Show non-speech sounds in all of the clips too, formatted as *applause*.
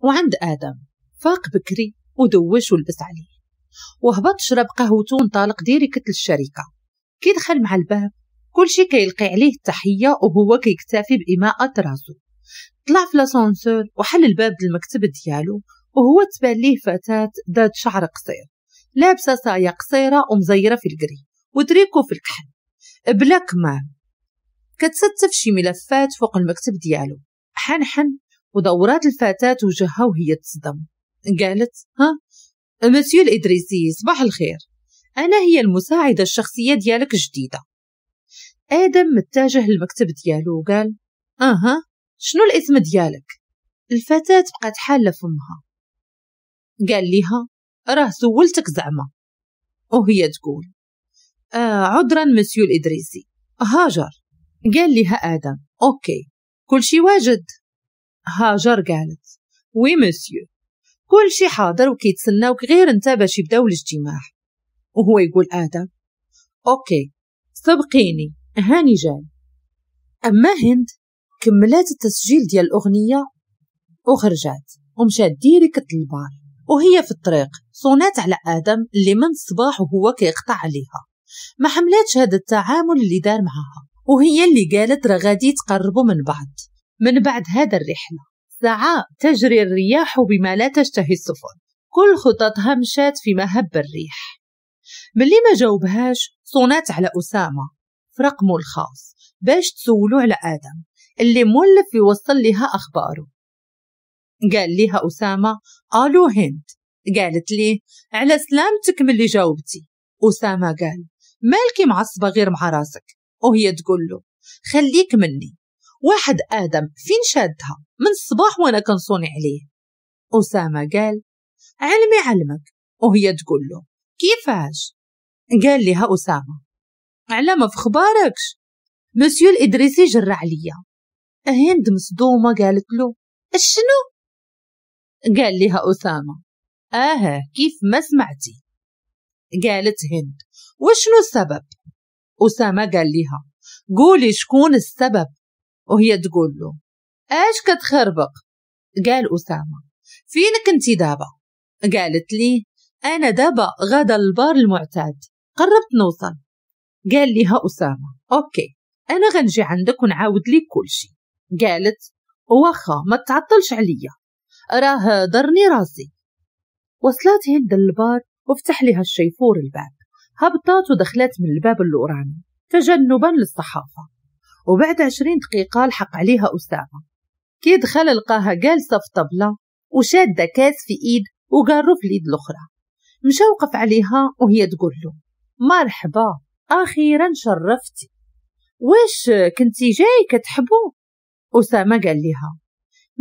وعند آدم فاق بكري ودوش ولبس عليه وهبط شرب قهوته وانطلق ديريكت للشركة كي دخل مع الباب كل شي كيلقي عليه التحية وهو كيكتفي بإماءة راسو طلع في لاسانسور وحل الباب المكتب ديالو وهو تبان ليه فتاة ذات شعر قصير لابسة ساية قصيرة ومزيرة في القري وتريكو في الكحل بلا كمام كتستف شي ملفات فوق المكتب ديالو حنحن ودورات الفتاة وجهها وهي تصدم قالت ها مسيو الإدريسي صباح الخير أنا هي المساعدة الشخصية ديالك جديدة آدم متجه للمكتب ديالو وقال أها شنو الاسم ديالك الفتاة بقات حالة فمها قال ليها راه سولتك زعما وهي تقول آه عذرا مسيو الإدريسي هاجر قال لها آدم أوكي كل شي واجد هاجر قالت وي مسيو كل شي حاضر وكيتسناوك غير انت باش يبداو الاجتماع وهو يقول آدم أوكي سبقيني هاني جاي أما هند كملات التسجيل ديال الأغنية وخرجات ومشات ديريكت للبار وهي في الطريق صونات على آدم اللي من الصباح وهو كيقطع عليها ما حملاتش هذا التعامل اللي دار معها وهي اللي قالت راه غادي يتقربوا من بعض من بعد هذا الرحلة ساعة تجري الرياح بما لا تشتهي السفن كل خططها مشات في مهب الريح ملي ما جاوبهاش صونات على أسامة في رقمه الخاص باش تسولو على آدم اللي مولف يوصل لها أخباره قال لها أسامة ألو هند قالت ليه على سلامتك من اللي جاوبتي أسامة قال مالكي معصبة غير مع راسك وهي تقول له خليك مني واحد آدم فين شادها من الصباح وأنا كنصوني عليه أسامة قال علمي علمك وهي تقول له كيفاش قال لها أسامة على ما في خباركش مسيو الإدريسي جر عليا هند مصدومة قالت له شنو قال لها أسامة آه كيف ما سمعتي قالت هند وشنو السبب أسامة قال لها قولي شكون السبب وهي تقول له ايش كتخربق قال أسامة فينك انت دابا قالت لي أنا دابا غدا البار المعتاد قربت نوصل قال ليها أسامة أوكي أنا غنجي عندك ونعاود لك كل شي قالت واخا ما تعطلش عليا راه ضرني راسي وصلت هند البار وفتح لها الشيفور الباب هبطات ودخلت من الباب اللوراني تجنبا للصحافة وبعد عشرين دقيقة لحق عليها أسامة كي دخل لقاها جالسة في طبلة وشادة كاس في إيد وقارو في اليد الأخرى مشى وقف عليها وهي تقول له مرحبا أخيرا شرفتي واش كنتي جاي كتحبو أسامة قال لها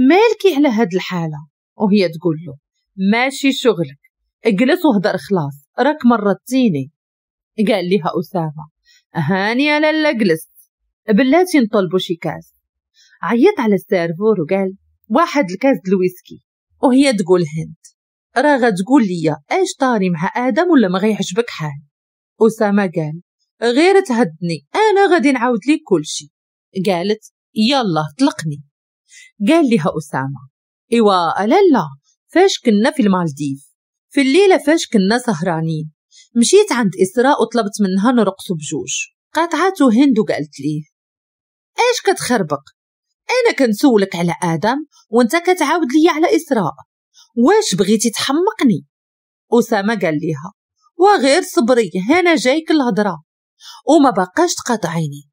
مالكي على هاد الحالة وهي تقول له ماشي شغلك اجلس وهدر خلاص راك مرضتيني قال لها أسامة هاني يا لالا جلست بلاتي نطلبو شي كاس عيط على السيرفور وقال واحد الكاس الويسكي وهي تقول هند راه غتقول ليا ايش طاري مع ادم ولا ما غيعجبك حال اسامه قال غير تهدني انا غادي نعاود لك كلشي قالت يلا طلقني قال لها اسامه ايوا لا فاش كنا في المالديف في الليله فاش كنا سهرانين مشيت عند اسراء وطلبت منها نرقصو بجوج قاطعته هند وقالت ليه اش كتخربق انا كنسولك على ادم وانت كتعاود ليا على اسراء واش بغيتي تحمقني اسامه قال ليها وغير صبري هنا جايك الهضره وما بقاش تقاطعيني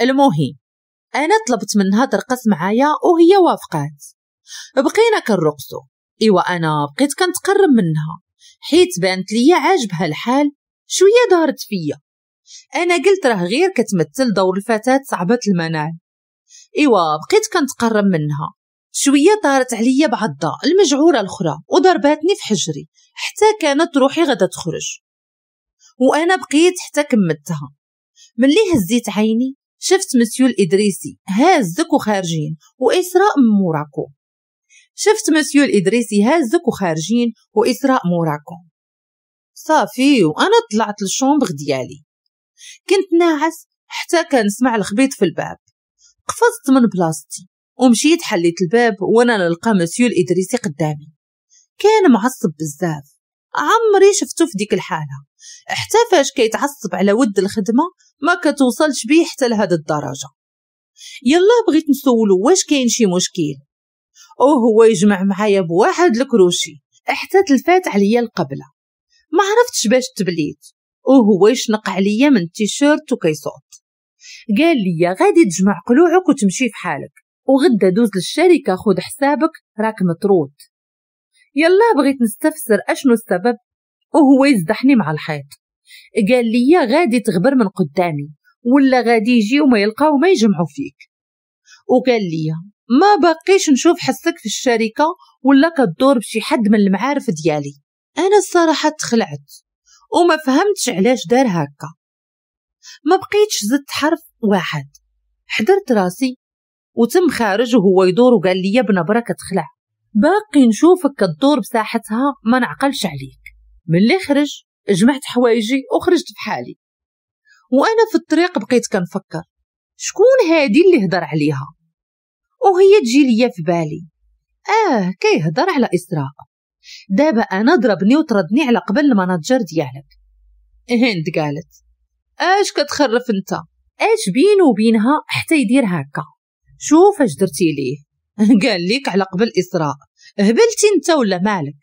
المهم انا طلبت منها ترقص معايا وهي وافقات بقينا كنرقصو ايوا انا بقيت كنتقرب منها حيت بانت ليا عاجبها الحال شويه دارت فيا أنا قلت راه غير كتمثل دور الفتاة صعبة المنال إيوا بقيت كنتقرب منها شوية طارت عليا بعضة المجعورة الأخرى وضرباتني في حجري حتى كانت روحي غدا تخرج وأنا بقيت حتى كملتها ملي هزيت عيني شفت مسيو الإدريسي هازك وخارجين وإسراء من موراكو شفت مسيو الإدريسي هازك وخارجين وإسراء موراكو صافي وأنا طلعت للشومبغ ديالي كنت ناعس حتى كنسمع الخبيط في الباب قفزت من بلاصتي ومشيت حليت الباب وانا نلقى مسيو الادريسي قدامي كان معصب بزاف عمري شفته في ديك الحاله حتى فاش كيتعصب على ود الخدمه ما كتوصلش بيه حتى لهاد الدرجه يلا بغيت نسولو واش كاين شي مشكل هو يجمع معايا بواحد الكروشي حتى تلفات عليا القبله ما عرفتش باش تبليت وهو يشنق عليا من التيشيرت وكيصوت قال لي غادي تجمع قلوعك وتمشي في حالك وغدا دوز للشركة خود حسابك راك مطرود يلا بغيت نستفسر أشنو السبب وهو يزدحني مع الحيط قال لي غادي تغبر من قدامي ولا غادي يجي وما يلقاو ما يجمعوا فيك وقال لي ما بقيش نشوف حسك في الشركة ولا كدور بشي حد من المعارف ديالي أنا الصراحة تخلعت وما فهمتش علاش دار هكا ما بقيتش زدت حرف واحد حضرت راسي وتم خارج وهو يدور وقال لي يا ابن بركة تخلع باقي نشوفك كدور بساحتها ما نعقلش عليك ملي خرج جمعت حوايجي وخرجت بحالي وانا في الطريق بقيت كنفكر شكون هادي اللي هدر عليها وهي تجي ليا في بالي اه كيهضر على اسراء ده بقى نضرب وطردني على قبل ما نتجر ديالك هند إيه، قالت اش كتخرف انت اش بينه وبينها حتى يدير هكا شوف اش درتي ليه *laughs* قال ليك على قبل اسراء هبلتي انت ولا مالك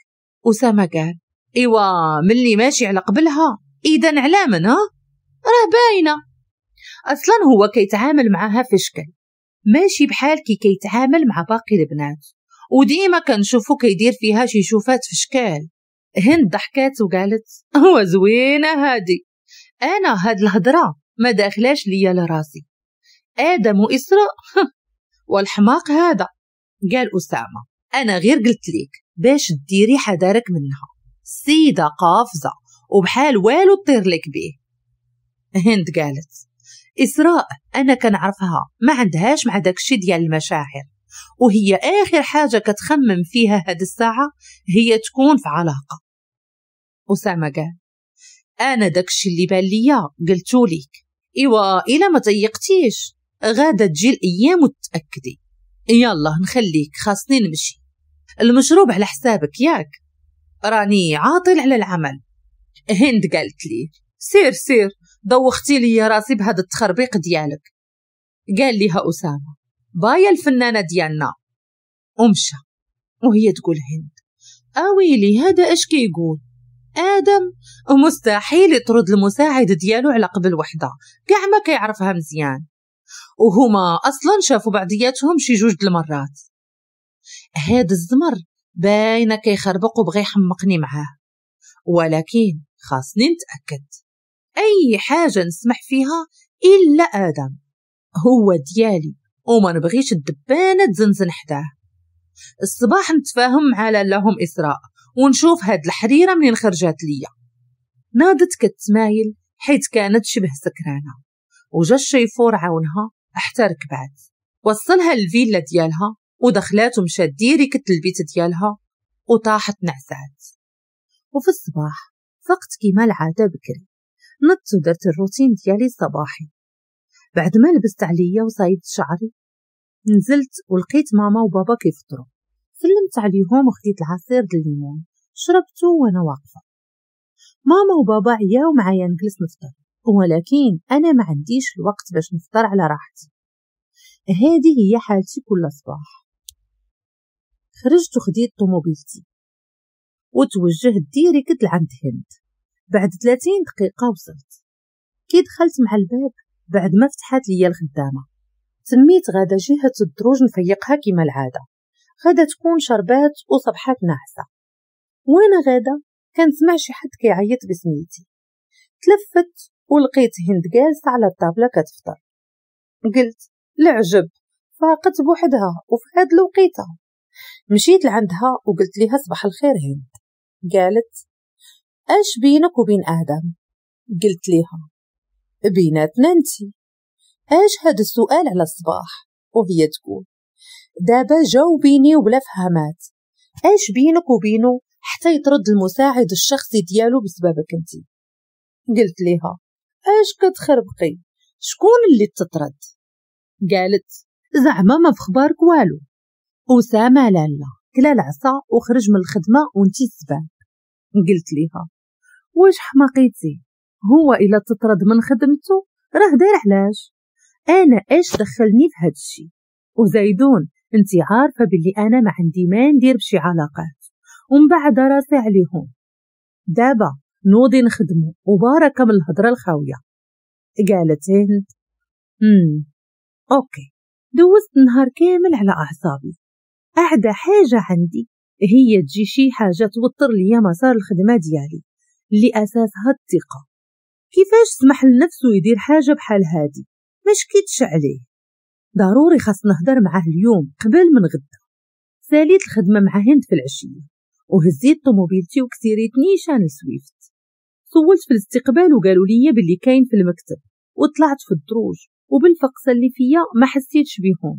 اسامه قال ايوا ملي ماشي على قبلها اذا على من ها راه باينه اصلا هو كيتعامل معاها في شكل ماشي بحال كي كيتعامل مع باقي البنات وديما كنشوفو كيدير فيها شي شوفات في شكال هند ضحكات وقالت هو زوينة هادي أنا هاد الهضرة ما داخلاش ليا لراسي آدم وإسراء *laughs* والحماق هذا قال أسامة أنا غير قلت ليك باش ديري حذرك منها سيدة قافزة وبحال والو تطير لك بيه هند قالت إسراء أنا كنعرفها ما عندهاش مع داكشي ديال المشاعر وهي آخر حاجة كتخمم فيها هاد الساعة هي تكون في علاقة أسامة قال أنا داكشي اللي بان ليا قلتوليك ليك إوا إلا ما ضيقتيش غادا تجي الأيام وتتأكدي يلا نخليك خاصني نمشي المشروب على حسابك ياك راني عاطل على العمل هند قالت لي سير سير دوختي لي راسي بهذا التخربيق ديالك قال ليها أسامة بايا الفنانة ديالنا ومشى وهي تقول هند اويلي هذا اش كيقول ادم ومستحيل يطرد المساعد ديالو على قبل وحده كاع ما كيعرفها مزيان وهما اصلا شافوا بعضياتهم شي جوج المرات هاد الزمر باينه كيخربق وبغى يحمقني معاه ولكن خاصني نتاكد اي حاجه نسمح فيها الا ادم هو ديالي وما نبغيش الدبانة تزنزن حداه الصباح نتفاهم مع لهم إسراء ونشوف هاد الحريرة منين خرجات ليا ناضت كتمايل حيت كانت شبه سكرانة وجا الشيفور عاونها حتى ركبات وصلها للفيلا ديالها ودخلات ومشات ديريكت البيت ديالها وطاحت نعسات وفي الصباح فقت كيما العادة بكري نضت ودرت الروتين ديالي الصباحي بعد ما لبست عليا وصايبت شعري نزلت ولقيت ماما وبابا كيفطروا سلمت عليهم وخديت العصير د الليمون شربته وانا واقفه ماما وبابا عياو معايا نجلس نفطر ولكن انا ما عنديش الوقت باش نفطر على راحتي هذه هي حالتي كل صباح خرجت وخديت طوموبيلتي وتوجهت ديريكت لعند هند بعد 30 دقيقة وصلت كي دخلت مع الباب بعد ما فتحات ليا الخدامه سميت غدا جهه الدروج نفيقها كما العاده غدا تكون شربات وصبحات ناعسه وانا غدا كنسمع شي حد كيعيط بسميتي تلفت ولقيت هند جالسه على الطابله كتفطر قلت لعجب فاقت بوحدها وفي هاد الوقيته مشيت لعندها وقلت لها صباح الخير هند قالت اش بينك وبين ادم قلت ليها بيناتنا نانسي اش هاد السؤال على الصباح وهي تقول دابا جاوبيني ولا فهمات اش بينك وبينو حتى يطرد المساعد الشخصي ديالو بسببك انتي قلت ليها اش كتخربقي شكون اللي تطرد قالت زعما ما خبارك والو اسامه لالا كلا العصا وخرج من الخدمه وانتي السباب قلت ليها واش حماقيتي هو الا تطرد من خدمته راه داير علاش انا اش دخلني في هاد الشي وزايدون انت عارفه باللي انا ما عندي ما ندير بشي علاقات ومن بعد راسي عليهم دابا نوضي نخدمو وباركه من الهضره الخاويه قالت هند امم اوكي دوزت نهار كامل على اعصابي اعدى حاجه عندي هي تجي شي حاجه توتر ليا مسار الخدمه ديالي اللي اساسها الثقه كيفاش سمح لنفسه يدير حاجة بحال هادي مش كيتش عليه ضروري خاص نهضر معاه اليوم قبل من غدا ساليت الخدمة مع هند في العشية وهزيت طوموبيلتي وكسيريت نيشان سويفت سولت في الاستقبال وقالوا لي باللي كاين في المكتب وطلعت في الدروج وبالفقسة اللي فيا ما حسيتش بيهم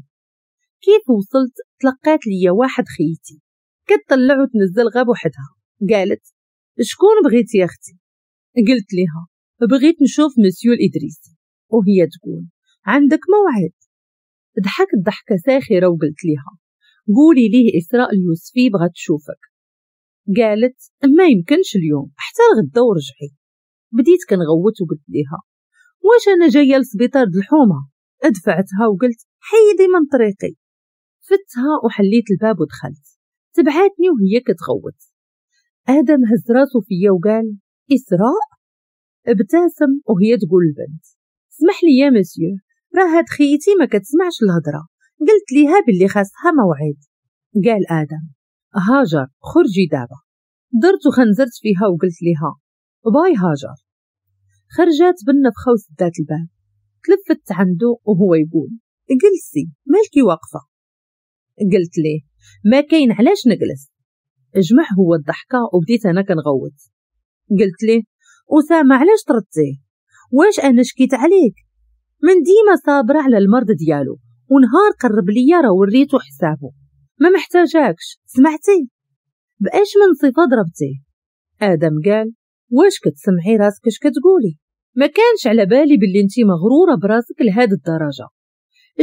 كيف وصلت تلقات ليا واحد خيتي كتطلع وتنزل غاب وحدها قالت شكون بغيتي يا اختي قلت لها بغيت نشوف مسيو الإدريسي وهي تقول عندك موعد ضحكت ضحكة ساخرة وقلت لها قولي ليه إسراء اليوسفي بغت تشوفك قالت ما يمكنش اليوم حتى الغدا ورجعي بديت كنغوت وقلت لها واش انا جايه لسبيطار دلحومه دفعتها وقلت حيدي من طريقي فتها وحليت الباب ودخلت تبعاتني وهي كتغوت ادم هز راسو فيا وقال اسراء ابتسم وهي تقول البنت اسمح لي يا مسيو راه هاد خيتي ما كتسمعش الهضره قلت ليها باللي خاصها موعد قال ادم هاجر خرجي دابا درت وخنزرت فيها وقلت ليها باي هاجر خرجات بالنفخة وسدات الباب تلفت عنده وهو يقول جلسي مالكي واقفة قلت ليه ما كاين علاش نجلس اجمع هو الضحكة وبديت أنا كنغوت قلت ليه أسامة علاش طردتيه واش أنا شكيت عليك من ديما صابرة على المرض ديالو ونهار قرب ليا راه وريتو حسابه ما محتاجاكش سمعتي بأش من صفة ضربتيه آدم قال واش كتسمعي راسك اش كتقولي ما كانش على بالي باللي انتي مغرورة براسك لهاد الدرجة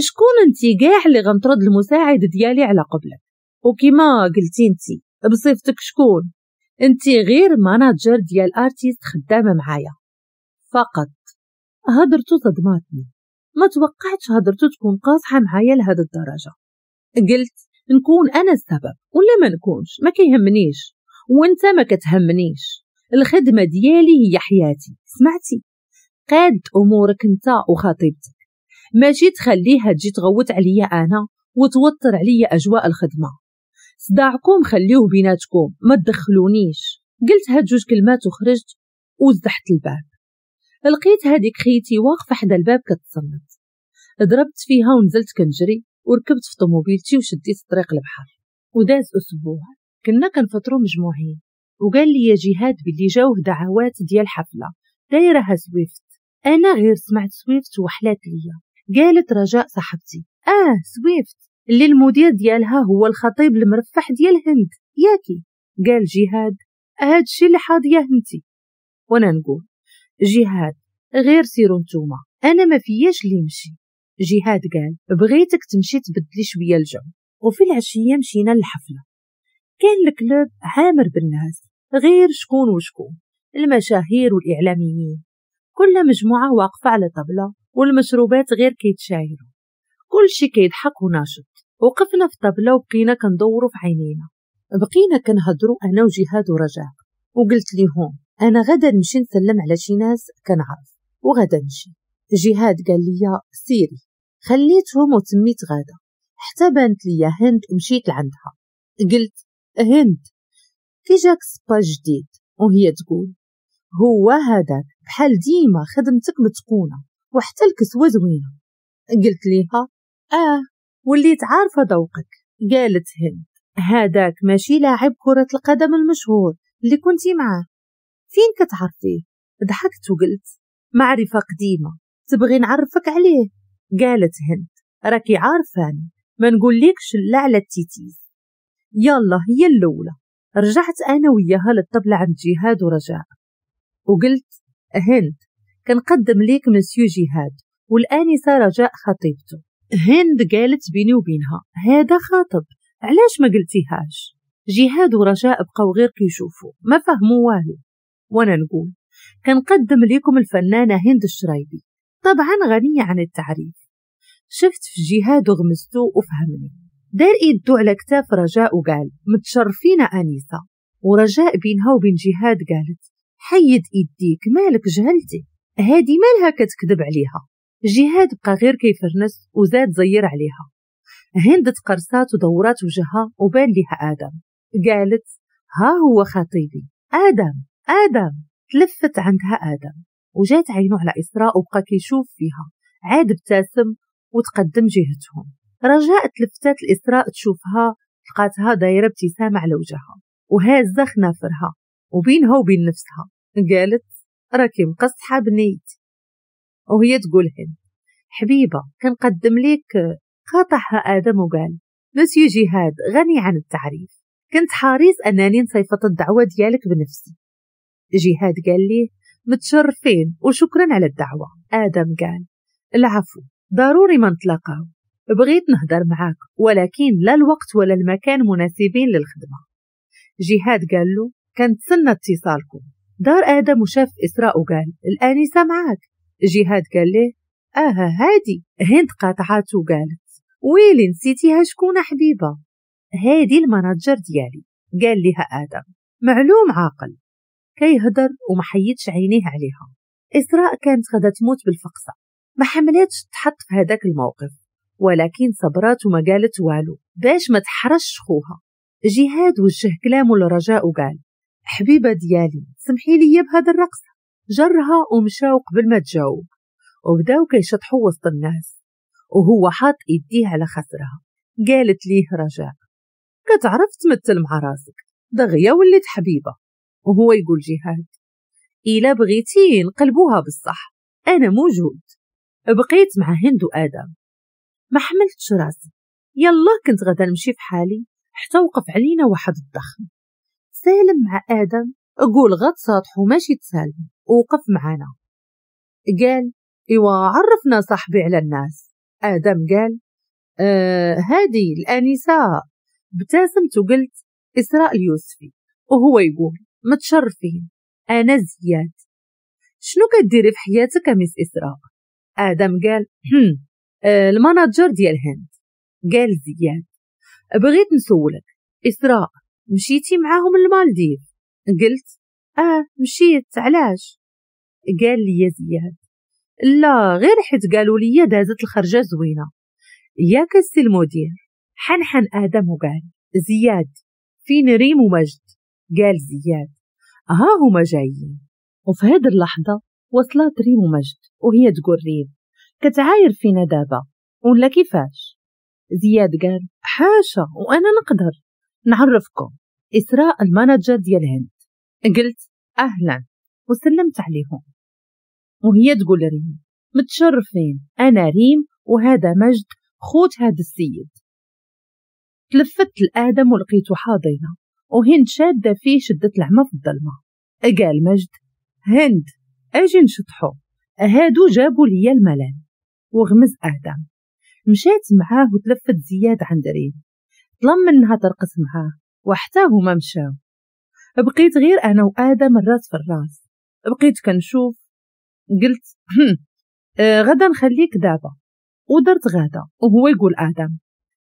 شكون انتي كاع اللي غنطرد المساعد ديالي على قبلك وكما قلتي انتي بصفتك شكون انت غير ماناجر ديال ارتيست خدامه معايا فقط هضرتو صدماتني ما توقعتش هضرتو تكون قاصحه معايا لهاد الدرجه قلت نكون انا السبب ولا ما نكونش ما كيهمنيش وانت ما كتهمنيش الخدمه ديالي هي حياتي سمعتي قاد امورك انت وخطيبتك ماشي تخليها تجي تغوت عليا انا وتوتر عليا اجواء الخدمه صداعكم خليوه بيناتكم ما تدخلونيش قلت هاد جوج كلمات وخرجت وزحت الباب لقيت هاديك خيتي واقفة حدا الباب كتصنت ضربت فيها ونزلت كنجري وركبت في طوموبيلتي وشديت طريق البحر وداز أسبوع كنا كنفطرو مجموعين وقال لي يا جهاد بلي جاوه دعوات ديال حفلة دايرها سويفت أنا غير سمعت سويفت وحلات ليا قالت رجاء صاحبتي آه سويفت اللي المدير ديالها هو الخطيب المرفح ديال هند ياكي قال جهاد هاد الشي اللي حاضيه انتي وانا نقول جهاد غير سيرو نتوما انا ما فياش اللي نمشي جهاد قال بغيتك تمشي تبدلي شويه الجو وفي العشيه مشينا للحفله كان الكلوب عامر بالناس غير شكون وشكون المشاهير والإعلاميين كل مجموعة واقفة على طبلة والمشروبات غير كيتشايروا كل شي كيضحك وناشط وقفنا في طبلة وبقينا كندورو في عينينا بقينا كنهضرو أنا وجهاد ورجاء وقلت ليهم أنا غدا نمشي نسلم على شي ناس كنعرف وغدا نمشي جهاد قال لي سيري خليتهم وتميت غدا حتى بانت لي هند ومشيت لعندها قلت هند كي جاك سبا جديد وهي تقول هو هذاك بحال ديما خدمتك متقونة وحتى الكسوة زوينة قلت ليها آه وليت عارفة ذوقك قالت هند هذاك ماشي لاعب كرة القدم المشهور اللي كنتي معاه فين كتعرفيه ضحكت وقلت معرفة قديمة تبغي نعرفك عليه قالت هند راكي عارفاني ما نقولكش لا على التيتيز يلا هي الأولى رجعت أنا وياها للطبلة عند جهاد ورجاء وقلت هند كنقدم ليك مسيو جهاد والآنسة رجاء خطيبته هند قالت بيني وبينها هذا خاطب علاش ما قلتيهاش جهاد ورجاء بقاو غير كيشوفوا ما فهموا والو وانا نقول كنقدم لكم الفنانة هند الشرايبي طبعا غنية عن التعريف شفت في جهاد وغمزتو وفهمني دار يدو على كتاف رجاء وقال متشرفين أنيسة ورجاء بينها وبين جهاد قالت حيد إيديك مالك جهلتي هادي مالها كتكذب عليها جهاد بقى غير كيفرنس وزاد زير عليها هند تقرصات ودورات وجهها وبان ليها آدم قالت ها هو خطيبي آدم آدم تلفت عندها آدم وجات عينه على إسراء وبقى كيشوف فيها عاد ابتسم وتقدم جهتهم رجاء تلفتات الإسراء تشوفها لقاتها دايرة ابتسامة على وجهها وهازة خنافرها وبينها وبين نفسها قالت راكي مقصحة بنيتي وهي تقول هند حبيبة كنقدم لك قاطعها آدم وقال مسيو جهاد غني عن التعريف كنت حريص أنني نصيفط الدعوة ديالك بنفسي جهاد قال لي متشرفين وشكرا على الدعوة آدم قال العفو ضروري ما نتلاقاو بغيت نهضر معاك ولكن لا الوقت ولا المكان مناسبين للخدمة جهاد قال له كنتسنى اتصالكم دار آدم وشاف إسراء وقال الآنسة معاك جهاد قال له آه هادي هند قاطعته وقالت ويلي نسيتيها شكون حبيبة هادي المناجر ديالي قال لها آدم معلوم عاقل كيهضر وما حيدش عينيه عليها إسراء كانت غدا تموت بالفقصة ما حملاتش تحط في هذاك الموقف ولكن صبرات وما قالت والو باش ما تحرش خوها جهاد وجه كلامه لرجاء وقال حبيبة ديالي سمحي لي بهذا الرقصه جرها ومشاو قبل ما تجاوب وبداو كيشطحوا وسط الناس وهو حاط ايديه على خصرها قالت ليه رجاء كتعرف تمثل مع راسك دغيا وليت حبيبه وهو يقول جهاد الا بغيتي نقلبوها بالصح انا موجود بقيت مع هند وادم ما حملتش راسي يلا كنت غدا نمشي في حالي حتى وقف علينا واحد الضخم سالم مع ادم قول غد ساطح وماشي تسالم وقف معنا قال إيوا عرفنا صاحبي على الناس آدم قال آه هادي الآنسة ابتسمت وقلت إسراء اليوسفي وهو يقول متشرفين أنا زياد شنو كديري في حياتك ميس إسراء آدم قال آه المناجر ديال هند قال زياد بغيت نسولك إسراء مشيتي معاهم المالديف قلت آه مشيت علاش قال لي زياد لا غير حيت قالوا لي دازت الخرجة زوينة ياك السي المدير حنحن آدم وقال زياد فين ريم ومجد قال زياد ها هما جايين وفي هاد اللحظة وصلت ريم ومجد وهي تقول ريم كتعاير فينا دابا ولا كيفاش زياد قال حاشا وانا نقدر نعرفكم اسراء المانجر ديال هند قلت أهلا وسلمت عليهم وهي تقول ريم متشرفين أنا ريم وهذا مجد خوت هذا السيد تلفت لآدم ولقيته حاضنة وهند شادة فيه شدة العمى في الظلمة قال مجد هند أجي نشطحو هادو جابوا لي الملان وغمز آدم مشات معاه وتلفت زياد عند ريم طلب منها ترقص معاه وحتى هما مشاو بقيت غير أنا وآدم مرات في الراس بقيت كنشوف قلت آه غدا نخليك دابا ودرت غدا وهو يقول آدم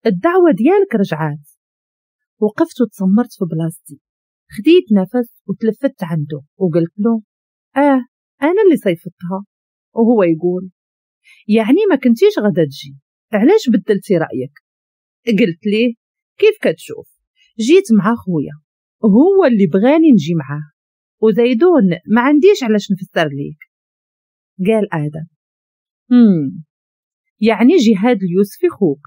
الدعوة ديالك رجعات وقفت وتسمرت في بلاصتي خديت نفس وتلفت عنده وقلت له اه انا اللي صيفطتها وهو يقول يعني ما كنتيش غدا تجي علاش بدلتي رايك قلت ليه كيف كتشوف جيت مع خويا هو اللي بغاني نجي معاه وزيدون ما عنديش علاش نفسر ليك قال آدم هم يعني جهاد اليوسفي خوك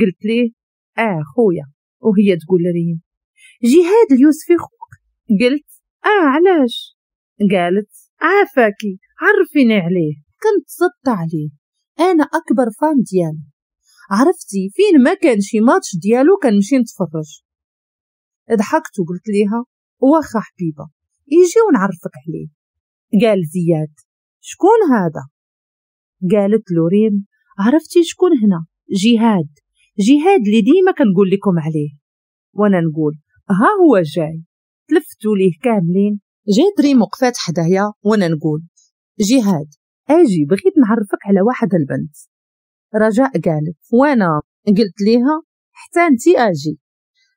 قلت ليه آه خويا وهي تقول ريم جهاد اليوسفي خوك قلت آه علاش قالت عافاكي عرفيني عليه كنت صدت عليه أنا أكبر فان ديالو عرفتي فين ما كان شي ماتش ديالو كنمشي نتفرج ضحكت وقلت ليها واخا حبيبه يجي ونعرفك عليه قال زياد شكون هذا قالت له ريم عرفتي شكون هنا جهاد جهاد اللي ديما كنقول لكم عليه وانا نقول ها هو جاي تلفتوا ليه كاملين جات ريم وقفات حدايا وانا نقول جهاد اجي بغيت نعرفك على واحد البنت رجاء قالت وانا قلت ليها حتى انتي اجي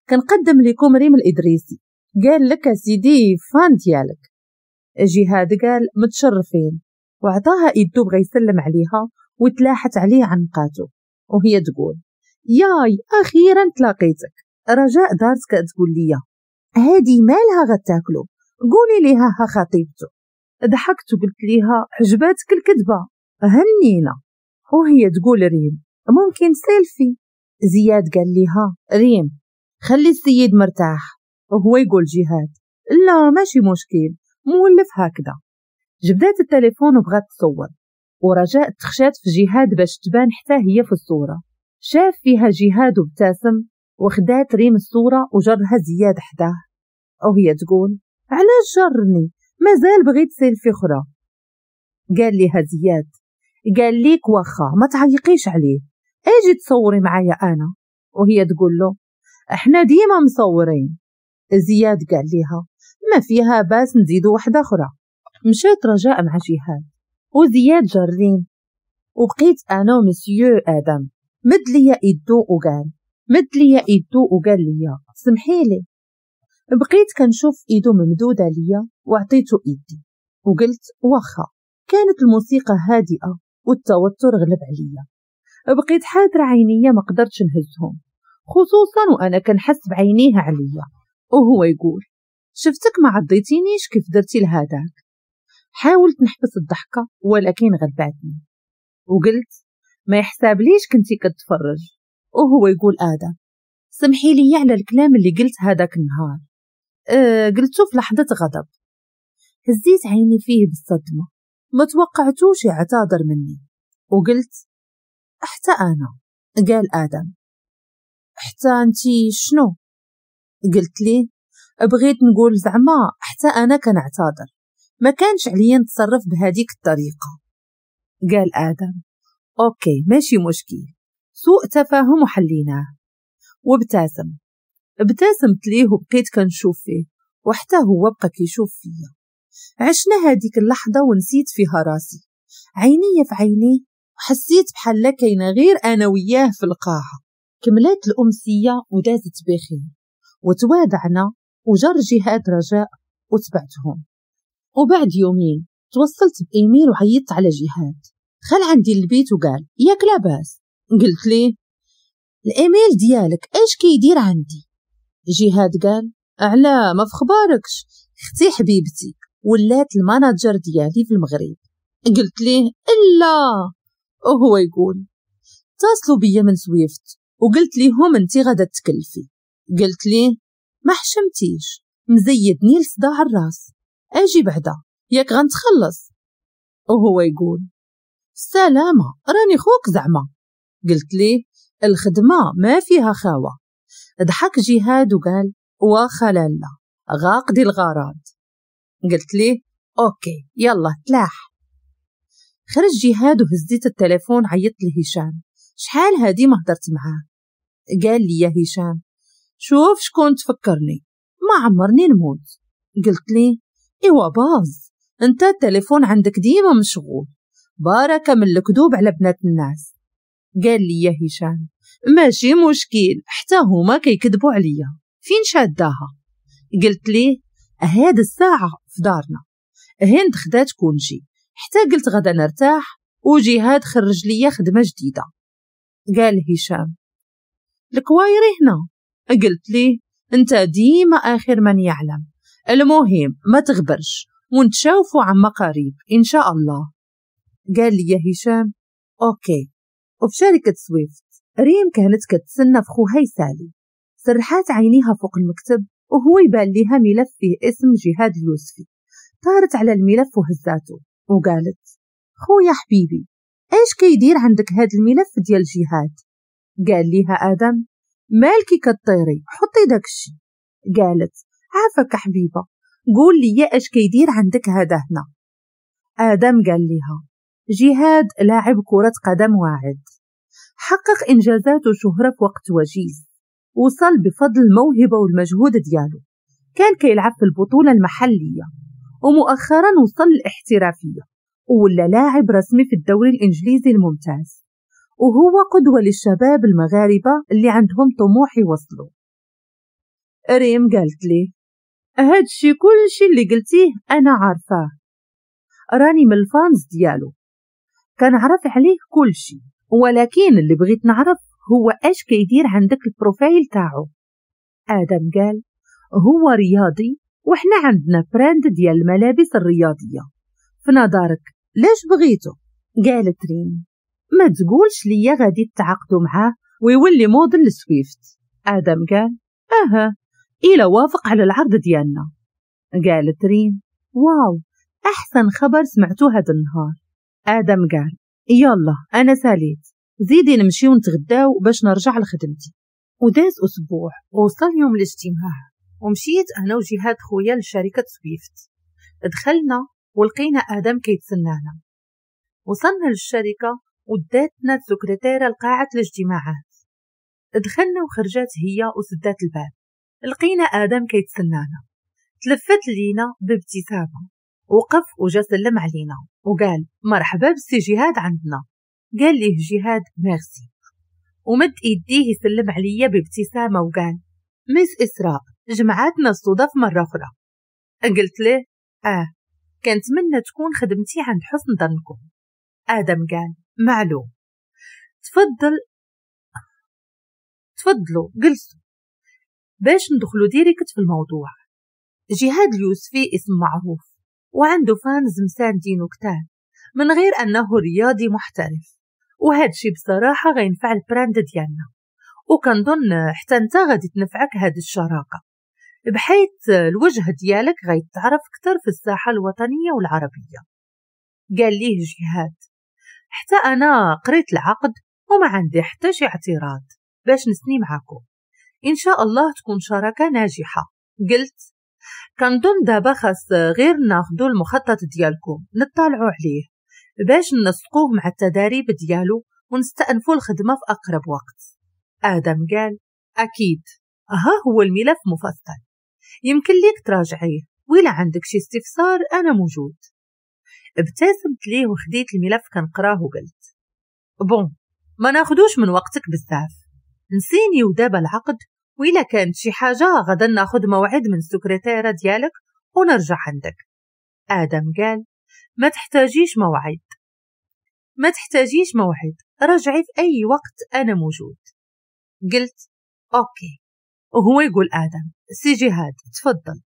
كنقدم لكم ريم الإدريسي قال لك سيدي فان ديالك جهاد قال متشرفين وعطاها يدو بغا يسلم عليها وتلاحت عليه عنقاته وهي تقول ياي أخيرا تلاقيتك رجاء دارتك تقول لي هادي مالها غتاكلو قولي ليها ها خطيبته ضحكت وقلت ليها عجباتك الكذبة هنينا وهي تقول ريم ممكن سيلفي زياد قال ليها ريم خلي السيد مرتاح وهو يقول جهاد لا ماشي مشكل مولف هكذا جبدات التليفون وبغات تصور ورجاء تخشات في جهاد باش تبان حتى هي في الصورة شاف فيها جهاد وابتسم وخدات ريم الصورة وجرها زياد حداه وهي تقول علاش جرني مازال بغيت سيلفي أخرى قال لها زياد قال ليك واخا ما تعيقيش عليه اجي تصوري معايا أنا وهي تقول له احنا ديما مصورين زياد قال ليها ما فيها باس نزيدو واحدة أخرى مشات رجاء مع جهاد وزياد جرين وبقيت أنا ومسيو آدم مد ليا ايدو وقال مد ليا ايدو وقال ليا سمحي لي بقيت كنشوف إيدو ممدودة ليا وعطيتو إيدي وقلت واخا كانت الموسيقى هادئة والتوتر غلب عليا بقيت حاضرة عينيا ما قدرتش نهزهم خصوصا وأنا كنحس بعينيها عليا وهو يقول شفتك ما عضيتينيش كيف درتي لهذاك حاولت نحبس الضحكة ولكن غلباتني وقلت ما يحساب ليش كنتي كتفرج وهو يقول آدم سمحي لي على الكلام اللي قلت هذاك النهار أه قلته في لحظة غضب هزيت عيني فيه بالصدمة ما توقعتوش يعتذر مني وقلت حتى أنا قال آدم حتى انتي شنو قلت لي بغيت نقول زعما حتى انا كنعتذر ما كانش عليا نتصرف بهذيك الطريقه قال ادم اوكي ماشي مشكل سوء تفاهم وحليناه وابتسم ابتسمت ليه وبقيت كنشوف فيه وحتى هو بقى كيشوف فيا عشنا هذيك اللحظة ونسيت فيها راسي عيني في عيني حسيت بحال كاينه غير انا وياه في القاعة كملات الأمسية ودازت بخير وتوادعنا وجر جهاد رجاء وتبعتهم وبعد يومين توصلت بإيميل وعيطت على جهاد خل عندي البيت وقال ياك لاباس قلت لي الإيميل ديالك إيش كيدير عندي جهاد قال أعلى ما في خباركش اختي حبيبتي ولات المانجر ديالي في المغرب قلت لي إلا وهو يقول اتصلوا بيا من سويفت وقلت ليهم انتي غدا تكلفي قلت لي ما حشمتيش مزيدني لصداع الراس اجي بعدا ياك غنتخلص وهو يقول سلامة راني خوك زعما قلت ليه الخدمة ما فيها خاوة ضحك جهاد وقال واخا لالا غاقدي الغراض قلت ليه اوكي يلا تلاح خرج جهاد وهزيت التليفون عيطت لهشام شحال هادي ما هدرت معاه قال لي يا هشام شوف شكون تفكرني ما عمرني نموت قلت لي ايوا باز انت التليفون عندك ديما مشغول باركة من الكذوب على بنات الناس قال لي يا هشام ماشي مشكل حتى هما كيكذبوا عليا فين شاداها قلت لي هاد الساعة في دارنا هند خدات كونجي حتى قلت غدا نرتاح وجهاد خرج ليا خدمة جديدة قال هشام الكوايري هنا قلت لي انت ديما اخر من يعلم المهم ما تغبرش ونتشوفوا عما قريب ان شاء الله قال لي يا هشام اوكي وفي شركة سويفت ريم كانت كتسنى في خوها يسالي سرحات عينيها فوق المكتب وهو يبان ليها ملف فيه اسم جهاد اليوسفي طارت على الملف وهزاته وقالت خويا حبيبي ايش كيدير عندك هاد الملف ديال جهاد قال ليها آدم مالكي كطيري حطي داكشي قالت عافاك حبيبة قول لي يا اش كيدير عندك هذا هنا آدم قال لها جهاد لاعب كرة قدم واعد حقق إنجازات وشهرة في وقت وجيز وصل بفضل الموهبة والمجهود ديالو كان كيلعب في البطولة المحلية ومؤخرا وصل الاحترافية ولا لاعب رسمي في الدوري الإنجليزي الممتاز وهو قدوة للشباب المغاربة اللي عندهم طموح يوصلوا ريم قالت لي هادشي كلشي اللي قلتيه أنا عارفاه راني من الفانز ديالو كنعرف عليه كلشي ولكن اللي بغيت نعرف هو اش كيدير عندك البروفايل تاعو آدم قال هو رياضي وحنا عندنا براند ديال الملابس الرياضية في نظرك ليش بغيته قالت ريم ما تقولش ليا غادي تعاقدوا معاه ويولي موديل لسويفت آدم قال أها إلا وافق على العرض ديالنا قالت ريم واو أحسن خبر سمعتو هاد النهار آدم قال يلا أنا ساليت زيدي نمشي ونتغداو باش نرجع لخدمتي وداز أسبوع وصل يوم الاجتماع ومشيت أنا وجهاد خويا لشركة سويفت دخلنا ولقينا آدم كيتسنانا وصلنا للشركة وداتنا السكرتيرة لقاعة الاجتماعات دخلنا وخرجت هي وسدات الباب لقينا آدم كيتسنانا تلفت لينا بابتسامة وقف وجا سلم علينا وقال مرحبا بسي جهاد عندنا قال ليه جهاد ميرسي ومد إيديه يسلم عليا بابتسامة وقال ميس إسراء جمعاتنا الصدف مرة أخرى قلت له آه كنتمنى تكون خدمتي عند حسن ظنكم آدم قال معلوم تفضل تفضلوا جلسوا باش ندخلوا ديريكت في الموضوع جهاد اليوسفي اسم معروف وعنده فانز مساندينو كتار من غير أنه رياضي محترف وهادشي بصراحة غينفع البراند ديالنا وكنظن حتى انت غادي تنفعك هاد الشراكة بحيث الوجه ديالك غيتعرف اكثر في الساحة الوطنية والعربية قال ليه جهاد حتى أنا قريت العقد وما عندي حتى شي اعتراض باش نسني معاكم إن شاء الله تكون شراكة ناجحة قلت كنظن دابا خاص غير ناخدو المخطط ديالكم نطالعو عليه باش ننسقوه مع التداريب ديالو ونستأنفو الخدمة في أقرب وقت آدم قال أكيد ها هو الملف مفصل يمكن ليك تراجعيه وإلا عندك شي استفسار أنا موجود ابتسمت ليه وخديت الملف كنقراه وقلت بون ما ناخدوش من وقتك بزاف نسيني ودابا العقد وإلا كانت شي حاجة غدا ناخد موعد من السكرتيرة ديالك ونرجع عندك آدم قال ما تحتاجيش موعد ما تحتاجيش موعد رجعي في أي وقت أنا موجود قلت أوكي وهو يقول آدم سي جهاد تفضل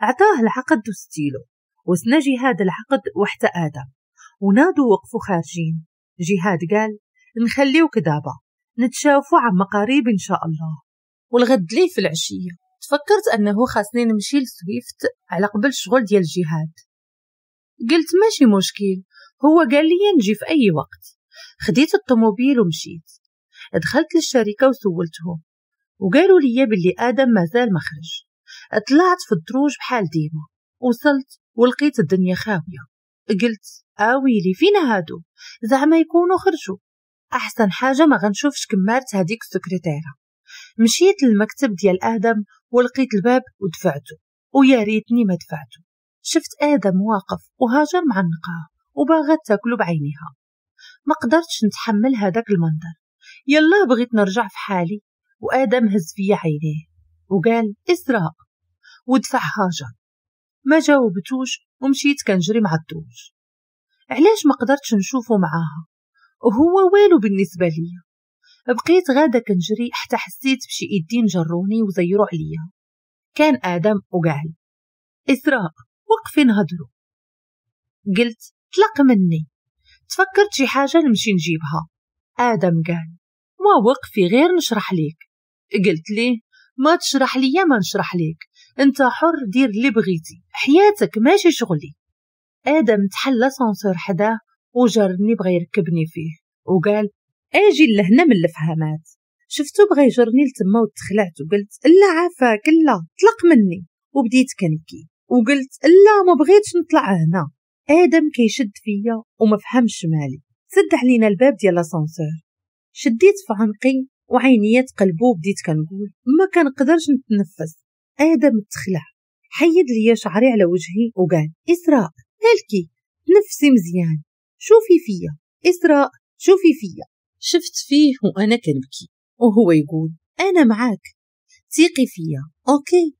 عطاه العقد وستيلو وسنا جهاد العقد وحتى آدم ونادوا وقفوا خارجين جهاد قال نخليوك كدابة نتشافوا عما قريب إن شاء الله والغد لي في العشية تفكرت أنه خاصني نمشي لسويفت على قبل شغل ديال جهاد قلت ماشي مشكل هو قال لي نجي في أي وقت خديت الطوموبيل ومشيت دخلت للشركة وسولتهم وقالوا لي بلي آدم مازال مخرج طلعت في الدروج بحال ديما وصلت ولقيت الدنيا خاوية قلت آويلي فينا هادو زعما يكونوا خرجوا أحسن حاجة ما غنشوفش كمارت هديك السكرتيرة مشيت للمكتب ديال آدم ولقيت الباب ودفعته ويا ريتني ما دفعته شفت آدم واقف وهاجر مع النقاة وباغا تاكلو بعينيها ما قدرتش نتحمل هذاك المنظر يلا بغيت نرجع في حالي وآدم هز فيا عينيه وقال إسراء ودفع هاجر ما جاوبتوش ومشيت كنجري مع الدوج علاش ما قدرتش نشوفو معاها وهو والو بالنسبه ليا بقيت غادا كنجري حتى حسيت بشي ايدين جروني وزيرو عليا كان ادم وقال اسراء وقفي نهضروا قلت طلق مني تفكرت شي حاجه نمشي نجيبها ادم قال ما وقفي غير نشرح ليك قلت ليه ما تشرح ليا ما نشرح ليك انت حر دير اللي بغيتي حياتك ماشي شغلي ادم تحل لاسانسور حداه وجرني بغى يركبني فيه وقال اجي لهنا من الفهامات شفتو بغى يجرني لتما وتخلعت وقلت لا عافاك لا طلق مني وبديت كنكي وقلت لا ما بغيتش نطلع هنا ادم كيشد فيا وما فهمش مالي سد علينا الباب ديال لاسانسور شديت في عنقي وعينيات تقلبو بديت كنقول ما كنقدرش نتنفس آدم تخلع حيد لي شعري على وجهي وقال إسراء مالكي نفسي مزيان شوفي فيا إسراء شوفي فيا شفت فيه وأنا كنبكي وهو يقول أنا معاك تيقي فيا أوكي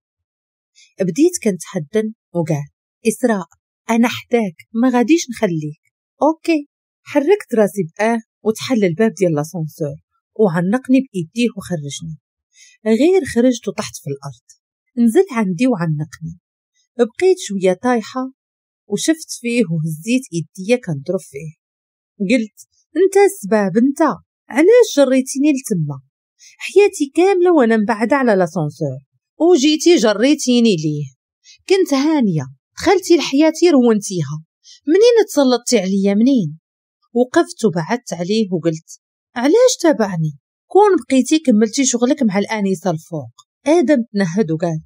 بديت كنتحدن وقال إسراء أنا حداك ما غاديش نخليك أوكي حركت راسي بآه وتحل الباب ديال لاسانسور وعنقني بإيديه وخرجني غير خرجت وطحت في الأرض نزلت عندي وعنقني بقيت شوية طايحة وشفت فيه وهزيت إيديا كنضرب فيه قلت انت السباب انت علاش جريتيني لتما حياتي كاملة وانا مبعدة على لاسانسور وجيتي جريتيني ليه كنت هانية دخلتي لحياتي رونتيها منين تسلطتي عليا منين وقفت وبعدت عليه وقلت علاش تابعني كون بقيتي كملتي شغلك مع الآنسة الفوق آدم تنهد وقال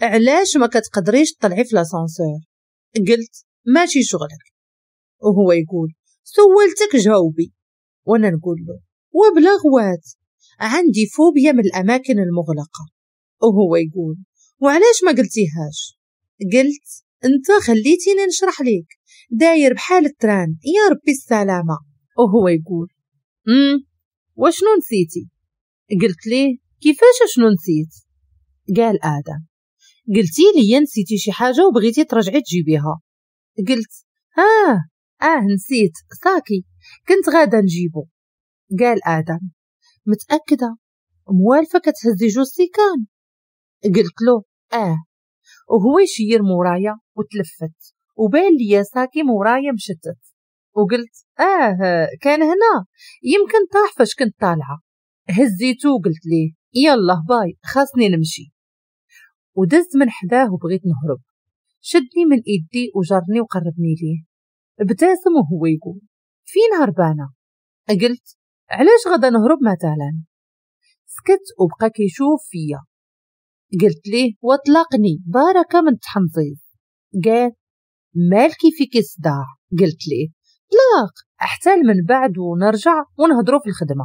علاش ما كتقدريش تطلعي في لاسانسور قلت ماشي شغلك وهو يقول سولتك جاوبي وانا نقول له وبلا غوات عندي فوبيا من الاماكن المغلقه وهو يقول وعلاش ما قلتيهاش قلت انت خليتيني نشرح ليك داير بحال التران يا ربي السلامه وهو يقول امم وشنو نسيتي قلت ليه كيفاش شنو نسيت قال آدم قلتي لي نسيتي شي حاجة وبغيتي ترجعي تجيبيها قلت آه آه نسيت ساكي كنت غادا نجيبو قال آدم متأكدة موالفة كتهزي جوج سيكان قلت له آه وهو يشير مورايا وتلفت وبان لي ساكي مورايا مشتت وقلت آه كان هنا يمكن طاح فاش كنت طالعة هزيتو قلت ليه يلا باي خاصني نمشي ودزت من حداه وبغيت نهرب شدني من ايدي وجرني وقربني ليه ابتسم وهو يقول فين هربانة؟ قلت علاش غدا نهرب مثلا سكت وبقى كيشوف فيا قلت ليه واطلقني باركة من التحنظيظ قال مالكي فيك صداع قلت ليه طلاق احتال من بعد ونرجع ونهضروا في الخدمة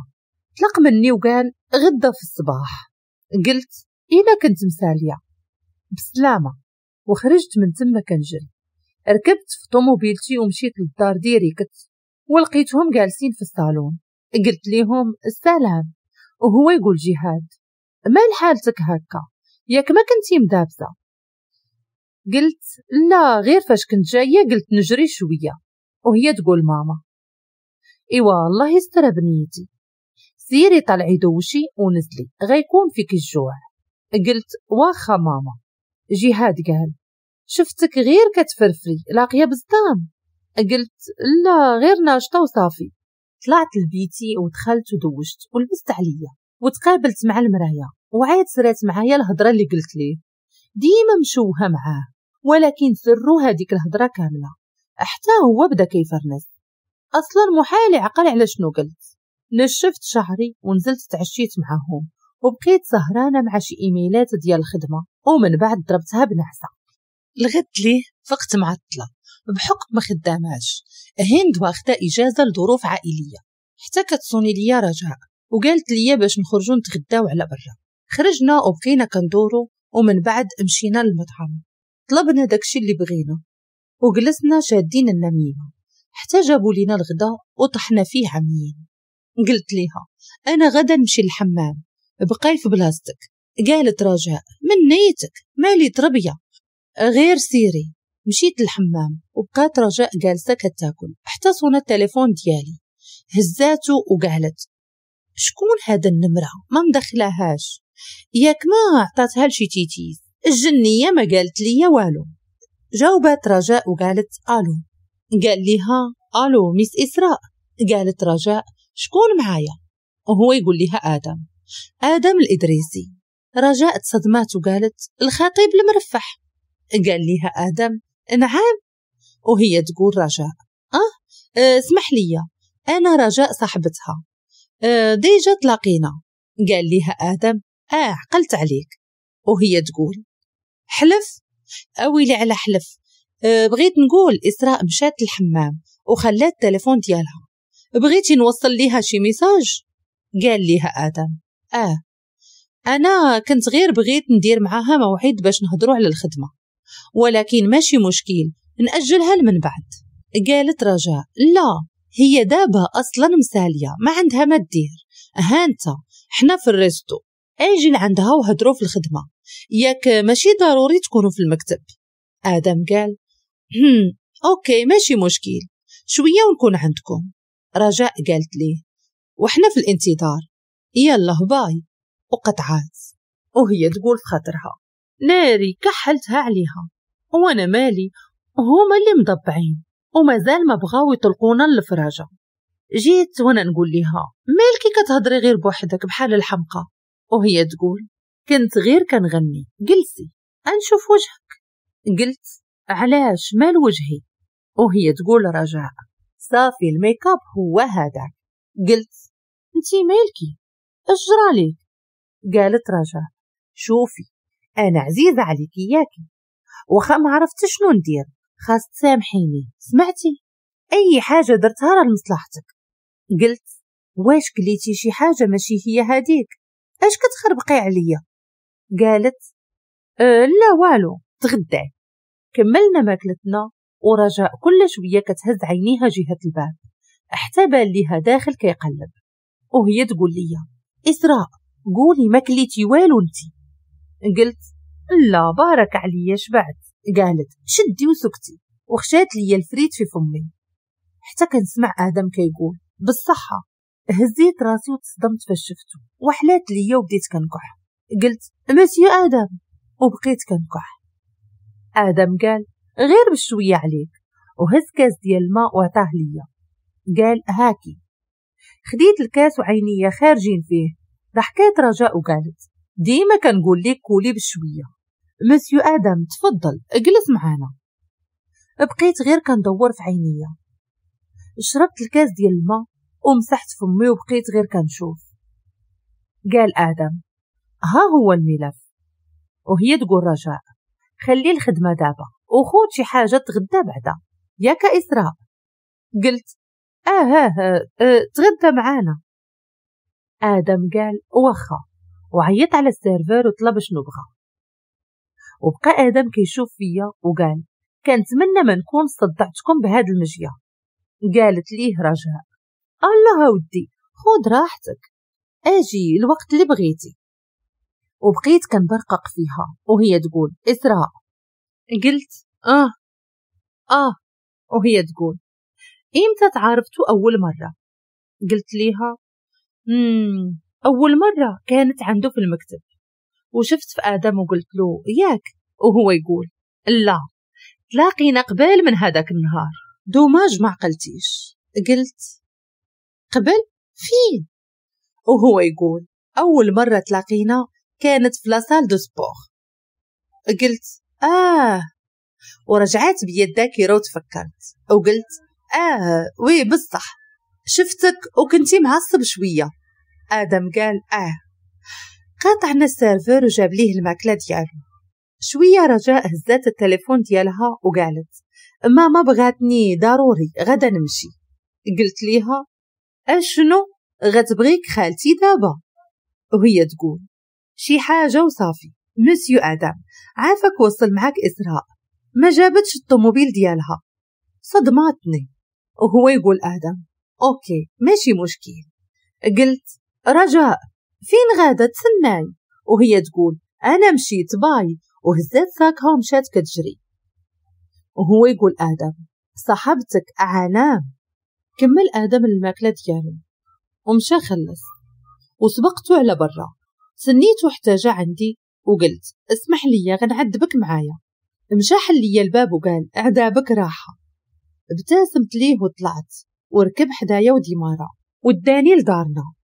طلق مني وقال غدا في الصباح قلت إلا كنت مسالية بسلامة وخرجت من تما كنجري ركبت في طوموبيلتي ومشيت للدار ديالي كت ولقيتهم جالسين في الصالون قلت ليهم السلام وهو يقول جهاد مال حالتك هكا ياك ما كنتي مدابزه قلت لا غير فاش كنت جايه قلت نجري شويه وهي تقول ماما ايوا الله يستر بنيتي سيري طلعي دوشي ونزلي غيكون فيك الجوع قلت واخا ماما جهاد قال شفتك غير كتفرفري لاقيه بالزدام قلت لا غير ناشطه وصافي طلعت لبيتي ودخلت ودوشت ولبست عليا وتقابلت مع المرايا وعاد سرات معايا الهضره اللي قلت ليه ديما مشوهه معاه ولكن سرو هذيك الهضره كامله حتى هو بدا كيفرنس اصلا محال يعقل على شنو قلت نشفت شعري ونزلت تعشيت معاهم وبقيت سهرانة مع شي إيميلات ديال الخدمة ومن بعد ضربتها بنعسة لغد ليه فقت معطلة بحكم ما خداماش هند واخدة إجازة لظروف عائلية حتى كتصوني ليا رجاء وقالت ليا باش نخرجو نتغداو على برا خرجنا وبقينا كندورو ومن بعد مشينا للمطعم طلبنا داكشي اللي بغينا وجلسنا شادين النميمة حتى جابوا لينا الغدا وطحنا فيه عميين قلت ليها أنا غدا نمشي للحمام بقاي في بلاستك قالت رجاء من نيتك مالي تربية غير سيري مشيت للحمام وبقات رجاء جالسة كتاكل حتى صون التليفون ديالي هزاتو وقالت شكون هذا النمرة ما مدخلاهاش ياك ما عطاتها لشي تيتيز الجنية ما قالت لي والو جاوبت رجاء وقالت الو قال ليها الو ميس اسراء قالت رجاء شكون معايا وهو يقول لها ادم ادم الادريسي رجاء تصدمات وقالت الخطيب المرفح قال ليها آدم نعم وهي تقول رجاء أه اسمح لي أنا رجاء صاحبتها أه ديجا تلاقينا قال ليها آدم آه عقلت عليك وهي تقول حلف أويلي على حلف أه بغيت نقول إسراء مشات الحمام وخلات التلفون ديالها بغيتي نوصل ليها شي ميساج قال ليها آدم آه أنا كنت غير بغيت ندير معاها موعد باش نهضروا على الخدمة ولكن ماشي مشكل نأجلها لمن بعد قالت رجاء لا هي دابا أصلا مسالية ما عندها ما تدير هانتا حنا في الريستو اجي لعندها وهدروا في الخدمة ياك ماشي ضروري تكونوا في المكتب آدم قال هم أوكي ماشي مشكل شوية ونكون عندكم رجاء قالت لي وحنا في الانتظار يلا باي وقطعات وهي تقول في خاطرها ناري كحلتها عليها وانا مالي هما اللي مضبعين ومازال ما بغاو يطلقونا للفراجة جيت وانا نقول لها مالكي كتهضري غير بوحدك بحال الحمقى وهي تقول كنت غير كنغني جلسي انشوف وجهك قلت علاش مال وجهي وهي تقول رجاء صافي الميك اب هو هذاك قلت انتي مالكي اش جرالي قالت رجاء شوفي أنا عزيزة عليك إياكي وخا ما عرفت شنو ندير خاص تسامحيني سمعتي أي حاجة درتها راه لمصلحتك قلت واش قليتي شي حاجة ماشي هي هاديك اش كتخربقي عليا قالت أه لا والو تغدى كملنا ماكلتنا ورجاء كل شوية كتهز عينيها جهة الباب حتى بان ليها داخل كيقلب وهي تقول لي إسراء قولي ما كليتي والو انت قلت لا بارك عليا شبعت قالت شدي وسكتي وخشات لي الفريت في فمي حتى كنسمع ادم كيقول بالصحه هزيت راسي وتصدمت فاش شفتو وحلات ليا وبديت كنكح قلت مسيو ادم وبقيت كنكح ادم قال غير بشويه عليك وهز كاس ديال الماء وعطاه ليا قال هاكي خديت الكاس وعينيا خارجين فيه ضحكات رجاء وقالت ديما كنقول لك كولي بشوية مسيو آدم تفضل اجلس معانا بقيت غير كندور في عينيا شربت الكاس ديال الماء ومسحت فمي وبقيت غير كنشوف قال آدم ها هو الملف وهي تقول رجاء خلي الخدمة دابا وخود شي حاجة تغدى بعدا ياك إسراء قلت آه, آه, آه, آه تغدى معانا آدم قال وخا وعيط على السيرفر وطلب شنو بغا وبقى آدم كيشوف فيا وقال كنتمنى ما نكون صدعتكم بهاد المجية قالت ليه رجاء الله ودي خود راحتك اجي الوقت اللي بغيتي وبقيت كنبرقق فيها وهي تقول إسراء قلت آه آه وهي تقول إمتى تعرفتو أول مرة قلت ليها مم. أول مرة كانت عنده في المكتب وشفت في آدم وقلت له ياك وهو يقول لا تلاقينا قبل من هذاك النهار دوماج ما عقلتيش قلت قبل فين وهو يقول أول مرة تلاقينا كانت في لاسال دو سبور قلت آه ورجعت بيا الذاكرة وتفكرت وقلت آه وي بصح شفتك وكنتي معصب شوية آدم قال آه قاطع السيرفر وجاب ليه الماكلة ديالو شوية رجاء هزات التليفون ديالها وقالت ماما بغاتني ضروري غدا نمشي قلت ليها اشنو غتبغيك خالتي دابا وهي تقول شي حاجة وصافي مسيو آدم عافك وصل معاك إسراء ما جابتش الطوموبيل ديالها صدماتني وهو يقول آدم أوكي ماشي مشكل قلت رجاء فين غادت سناي وهي تقول أنا مشيت باي وهزات ساكها ومشات كتجري وهو يقول آدم صاحبتك عنام كمل آدم الماكلة ديالو ومشى خلص وسبقتو على برا سنيتو حتى جا عندي وقلت اسمح لي غنعذبك معايا مشى حل لي الباب وقال عذابك راحة ابتسمت ليه وطلعت وركب حدايا وديمارة وداني لدارنا